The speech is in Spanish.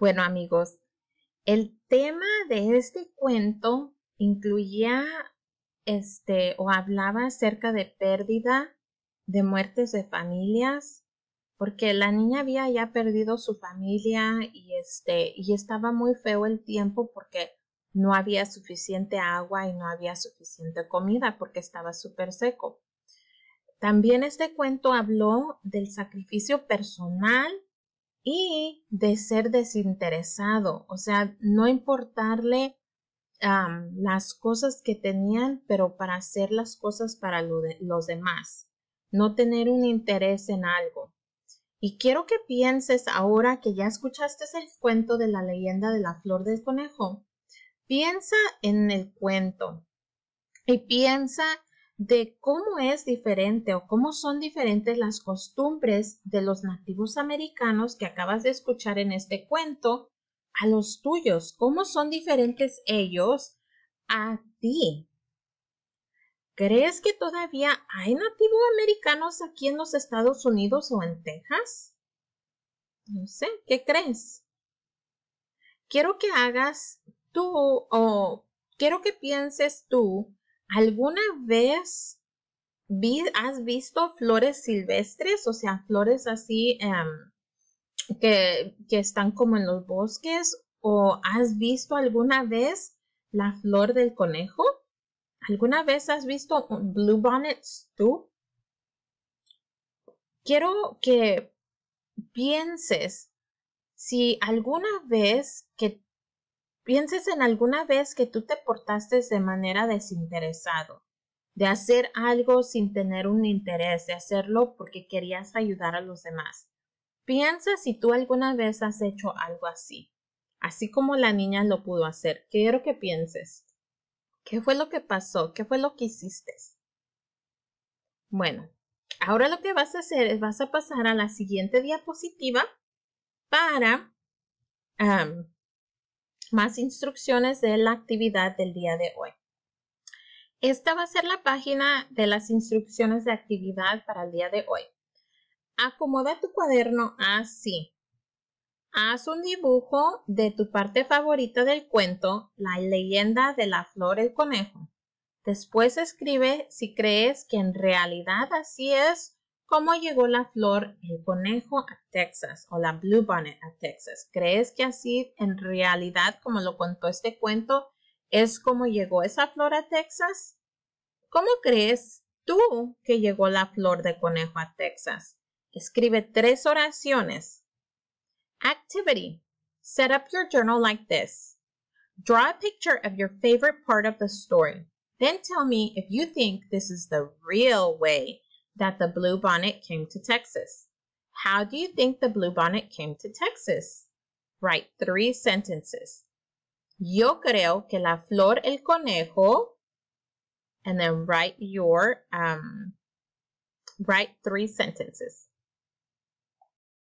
Bueno amigos, el tema de este cuento incluía este o hablaba acerca de pérdida, de muertes de familias, porque la niña había ya perdido su familia y este y estaba muy feo el tiempo porque no había suficiente agua y no había suficiente comida porque estaba súper seco. También este cuento habló del sacrificio personal y de ser desinteresado, o sea, no importarle las cosas que tenían, pero para hacer las cosas para los demás, no tener un interés en algo. Y quiero que pienses ahora que ya escuchaste el cuento de la leyenda de la flor del conejo, piensa en el cuento y piensa de cómo es diferente o cómo son diferentes las costumbres de los nativos americanos que acabas de escuchar en este cuento a los tuyos, cómo son diferentes ellos a ti. ¿Crees que todavía hay nativos americanos aquí en los Estados Unidos o en Texas? No sé, ¿qué crees? Quiero que hagas tú o quiero que pienses tú ¿Alguna vez has visto flores silvestres? O sea, flores así em, que, están como en los bosques. ¿O has visto alguna vez la flor del conejo? ¿Alguna vez has visto un bluebonnets tú? Quiero que pienses si alguna vez que Pienses en alguna vez que tú te portaste de manera desinteresado, de hacer algo sin tener un interés, de hacerlo porque querías ayudar a los demás. Piensa si tú alguna vez has hecho algo así, así como la niña lo pudo hacer. Quiero que pienses. ¿Qué fue lo que pasó? ¿Qué fue lo que hiciste? Bueno, ahora lo que vas a hacer es vas a pasar a la siguiente diapositiva para más instrucciones de la actividad del día de hoy. Esta va a ser la página de las instrucciones de actividad para el día de hoy. Acomoda tu cuaderno así. Haz un dibujo de tu parte favorita del cuento, la leyenda de la flor el conejo. Después escribe si crees que en realidad así es ¿Cómo llegó la flor el conejo a Texas o la blue bonnet a Texas? ¿Crees que así en realidad, como lo contó este cuento, es como llegó esa flor a Texas? ¿Cómo crees tú que llegó la flor de conejo a Texas? Escribe tres oraciones. Activity. Set up your journal like this. Draw a picture of your favorite part of the story. Then tell me if you think this is the real way that the bluebonnet came to Texas. How do you think the bluebonnet came to Texas? Write three sentences. Yo creo que la flor el conejo. And then write your, um, write three sentences.